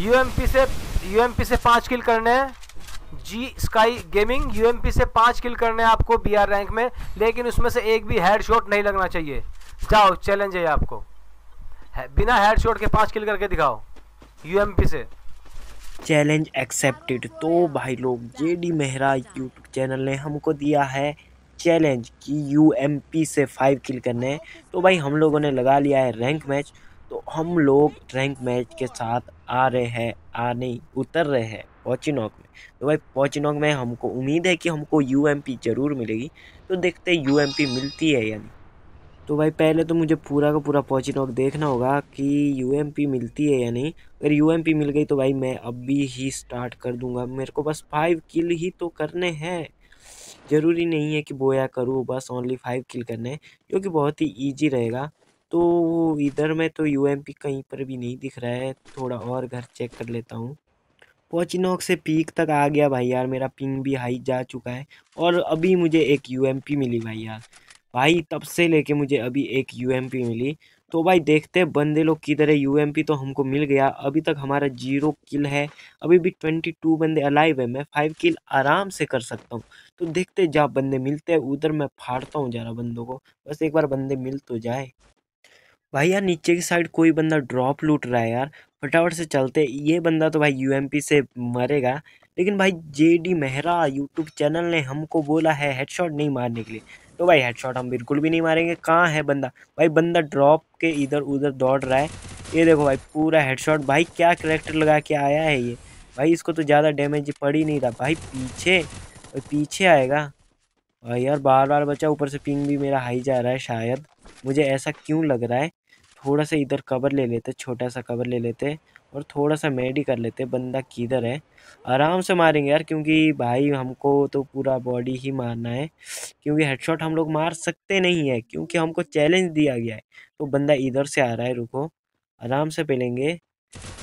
UMP से UMP से पाँच किल करने हैं जी स्काई गेमिंग यूएमपी से पाँच किल करने हैं आपको बीआर रैंक में लेकिन उसमें से एक भी हेड शॉट नहीं लगना चाहिए जाओ चैलेंज है आपको है, बिना हेड शॉट के पाँच किल करके दिखाओ यूएमपी से चैलेंज एक्सेप्टेड तो भाई लोग J D Mehra YouTube channel ने हमको दिया है चैलेंज कि यूएमपी से फाइव किल करने तो भाई हम लोगों ने लगा लिया है रैंक मैच तो हम लोग रैंक मैच के साथ आ रहे हैं आ नहीं उतर रहे हैं पॉचिनॉक में तो भाई पॉचिनॉक में हमको उम्मीद है कि हमको यू ज़रूर मिलेगी तो देखते यू एम मिलती है यानी तो भाई पहले तो मुझे पूरा का पूरा पॉचिनॉक देखना होगा कि यू मिलती है या नहीं अगर यू मिल गई तो भाई मैं अभी ही स्टार्ट कर दूंगा मेरे को बस फाइव किल ही तो करने हैं ज़रूरी नहीं है कि बोया करूँ बस ओनली फाइव किल करने जो कि बहुत ही ईजी रहेगा तो इधर में तो यू कहीं पर भी नहीं दिख रहा है थोड़ा और घर चेक कर लेता हूँ पोचिनॉक से पीक तक आ गया भाई यार मेरा पिंग भी हाई जा चुका है और अभी मुझे एक यू मिली भाई यार भाई तब से लेके मुझे अभी एक यू मिली तो भाई देखते बंदे लोग किधर है यू तो हमको मिल गया अभी तक हमारा जीरो किल है अभी भी ट्वेंटी टू बंदे अलाइव है मैं फाइव किल आराम से कर सकता हूँ तो देखते जहाँ बंदे मिलते हैं उधर मैं फाड़ता हूँ ज़रा बंदों को बस एक बार बंदे मिल तो जाए भाई यार नीचे की साइड कोई बंदा ड्रॉप लूट रहा है यार फटाफट से चलते ये बंदा तो भाई यूएमपी से मरेगा लेकिन भाई जेडी मेहरा यूट्यूब चैनल ने हमको बोला है हेडशॉट नहीं मारने के लिए तो भाई हेडशॉट हम बिल्कुल भी नहीं मारेंगे कहाँ है बंदा भाई बंदा ड्रॉप के इधर उधर दौड़ रहा है ये देखो भाई पूरा हेडशॉट भाई क्या करेक्टर लगा के आया है ये भाई इसको तो ज़्यादा डैमेज पड़ ही नहीं था भाई पीछे पीछे आएगा भाई यार बार बार बचा ऊपर से पिंग भी मेरा हाई जा रहा है शायद मुझे ऐसा क्यों लग रहा है थोड़ा सा इधर कवर ले लेते छोटा सा कवर ले लेते और थोड़ा सा मेड ही कर लेते बंदा किधर है आराम से मारेंगे यार क्योंकि भाई हमको तो पूरा बॉडी ही मारना है क्योंकि हेडशॉट हम लोग मार सकते नहीं है क्योंकि हमको चैलेंज दिया गया है तो बंदा इधर से आ रहा है रुको आराम से पेलेंगे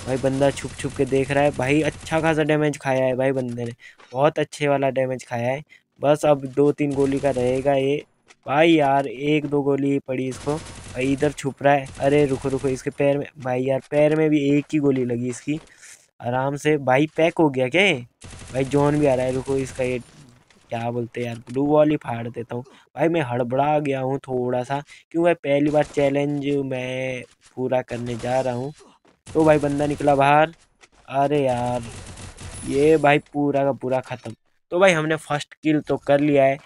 भाई बंदा छुप छुप के देख रहा है भाई अच्छा खासा डैमेज खाया है भाई बंदे ने बहुत अच्छे वाला डैमेज खाया है बस अब दो तीन गोली का रहेगा ये भाई यार एक दो गोली पड़ी इसको भाई इधर छुप रहा है अरे रुको रुको इसके पैर में भाई यार पैर में भी एक ही गोली लगी इसकी आराम से भाई पैक हो गया क्या भाई जॉन भी आ रहा है रुको इसका ये क्या बोलते हैं यार ब्लू वॉल ही फाड़ देता हूँ भाई मैं हड़बड़ा गया हूँ थोड़ा सा क्यों भाई पहली बार चैलेंज मैं पूरा करने जा रहा हूँ तो भाई बंदा निकला बाहर अरे यार ये भाई पूरा का पूरा ख़त्म तो भाई हमने फर्स्ट किल तो कर लिया है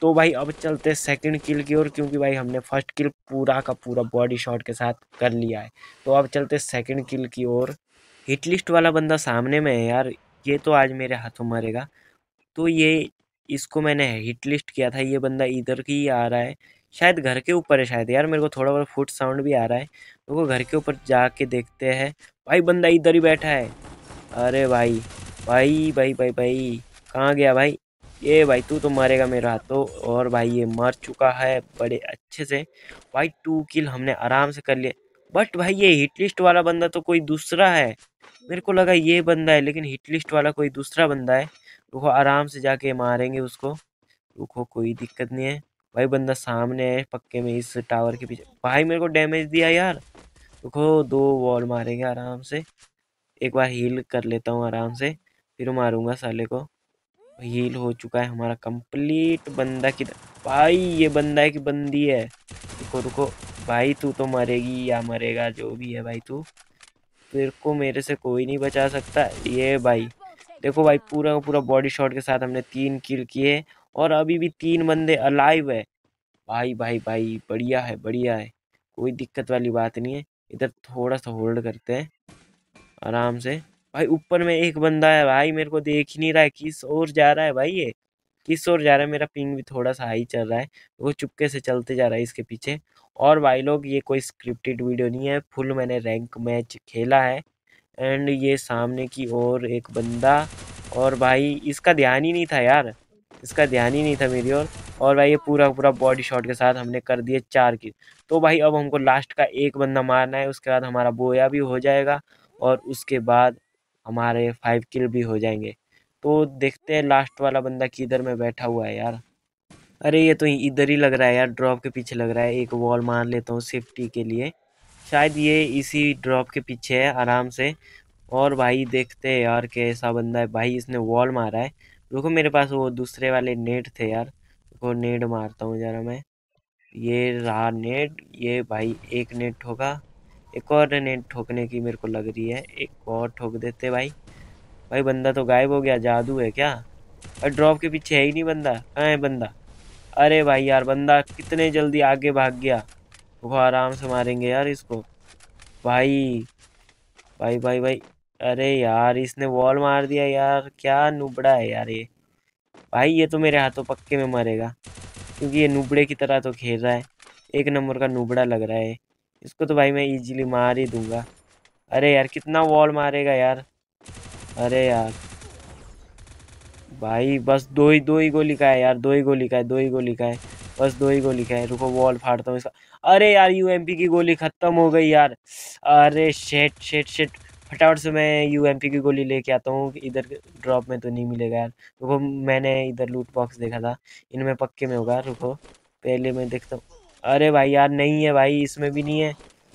तो भाई अब चलते हैं सेकेंड किल की ओर क्योंकि भाई हमने फर्स्ट किल पूरा का पूरा बॉडी शॉट के साथ कर लिया है तो अब चलते हैं सेकेंड किल की ओर हिट लिस्ट वाला बंदा सामने में है यार ये तो आज मेरे हाथों मरेगा तो ये इसको मैंने हिट लिस्ट किया था ये बंदा इधर की ही आ रहा है शायद घर के ऊपर है शायद यार मेरे को थोड़ा बहुत फुट साउंड भी आ रहा है देखो घर के ऊपर जाके देखते हैं भाई बंदा इधर ही बैठा है अरे भाई भाई भाई भाई, भाई, भाई, भाई कहाँ गया भाई ये भाई तू तो मारेगा मेरा हाथों तो। और भाई ये मर चुका है बड़े अच्छे से भाई टू किल हमने आराम से कर लिया बट भाई ये हिट लिस्ट वाला बंदा तो कोई दूसरा है मेरे को लगा ये बंदा है लेकिन हिट लिस्ट वाला कोई दूसरा बंदा है रुको आराम से जाके मारेंगे उसको रुको कोई दिक्कत नहीं है भाई बंदा सामने है पक्के में इस टावर के पीछे भाई मेरे को डैमेज दिया यार रुको दो वॉल मारेंगे आराम से एक बार हील कर लेता हूँ आराम से फिर मारूंगा साले को हील हो चुका है हमारा कंप्लीट बंदा कि भाई ये बंदा कि बंदी है रुको रुको भाई तू तो मरेगी या मरेगा जो भी है भाई तू फिर को मेरे से कोई नहीं बचा सकता ये भाई देखो भाई पूरा पूरा बॉडी शॉट के साथ हमने तीन किल किए और अभी भी तीन बंदे अलाइव है भाई भाई भाई बढ़िया है बढ़िया है कोई दिक्कत वाली बात नहीं है इधर थोड़ा सा होल्ड करते हैं आराम से भाई ऊपर में एक बंदा है भाई मेरे को देख ही नहीं रहा है किस ओर जा रहा है भाई ये किस ओर जा रहा है मेरा पिंग भी थोड़ा सा हाई चल रहा है वो चुपके से चलते जा रहा है इसके पीछे और भाई लोग ये कोई स्क्रिप्टेड वीडियो नहीं है फुल मैंने रैंक मैच खेला है एंड ये सामने की ओर एक बंदा और भाई इसका ध्यान ही नहीं था यार इसका ध्यान ही नहीं था मेरी ओर और भाई ये पूरा पूरा बॉडी शॉट के साथ हमने कर दिए चार की तो भाई अब हमको लास्ट का एक बंदा मारना है उसके बाद हमारा बोया भी हो जाएगा और उसके बाद हमारे फाइव किल भी हो जाएंगे तो देखते हैं लास्ट वाला बंदा किधर में बैठा हुआ है यार अरे ये तो इधर ही लग रहा है यार ड्रॉप के पीछे लग रहा है एक वॉल मार लेता हूँ सेफ्टी के लिए शायद ये इसी ड्रॉप के पीछे है आराम से और भाई देखते हैं यार कैसा बंदा है भाई इसने वॉल मारा है देखो मेरे पास वो दूसरे वाले नेट थे यार देखो नेट मारता हूँ ज़रा मैं ये रहा नेट ये भाई एक नेट होगा एक और ने ठोकने की मेरे को लग रही है एक और ठोक देते भाई भाई बंदा तो गायब हो गया जादू है क्या और ड्रॉप के पीछे है ही नहीं बंदा कहाँ है बंदा अरे भाई यार बंदा कितने जल्दी आगे भाग गया वो आराम से मारेंगे यार इसको भाई भाई भाई भाई अरे यार इसने वॉल मार दिया यार क्या नुबड़ा है यार ये भाई ये तो मेरे हाथों पक्के में मरेगा क्योंकि ये नुबड़े की तरह तो खेल रहा है एक नंबर का नुबड़ा लग रहा है इसको तो भाई मैं इजीली मार ही दूंगा अरे यार कितना वॉल मारेगा यार अरे यार भाई बस दो ही दो ही गोली का है यार दो ही गोली का है दो ही गोली का है बस दो ही गोली का है रुको वॉल फाड़ता हूँ इसका अरे यार पी की गोली ख़त्म हो गई यार अरे शेट शेट शेट फटाफट से मैं पी की गोली लेके आता हूँ इधर ड्रॉप में तो नहीं मिलेगा यार रुको मैंने इधर लूट बॉक्स देखा था इनमें पक्के में होगा रुको पहले मैं देखता हूँ अरे भाई यार नहीं है भाई इसमें भी नहीं है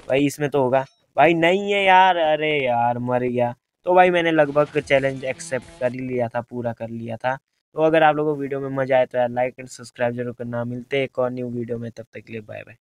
भाई इसमें तो होगा भाई नहीं है यार अरे यार मर गया तो भाई मैंने लगभग चैलेंज एक्सेप्ट कर ही लिया था पूरा कर लिया था तो अगर आप लोगों को वीडियो में मजा आए तो यार लाइक एंड सब्सक्राइब जरूर करना मिलते हैं एक और न्यू वीडियो में तब तक के लिए बाय बाय